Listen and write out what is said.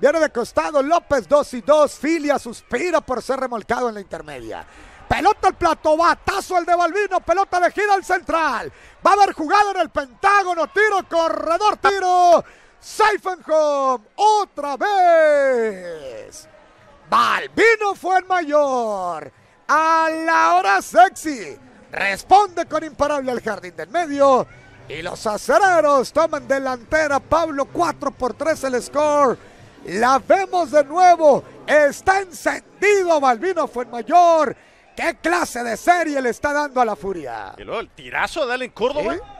Viene de costado López 2 y 2. Filia suspira por ser remolcado en la intermedia. Pelota al plato, batazo el de Balbino. pelota de gira al central. Va a haber jugado en el Pentágono, tiro, corredor, tiro. home. otra vez. Balbino fue el mayor. A la hora sexy. Responde con imparable al jardín del medio. Y los acereros toman delantera. Pablo 4 por 3 el score. La vemos de nuevo. Está encendido Malvino Fuenmayor. ¿Qué clase de serie le está dando a la furia? El, tirazo de Allen Córdoba.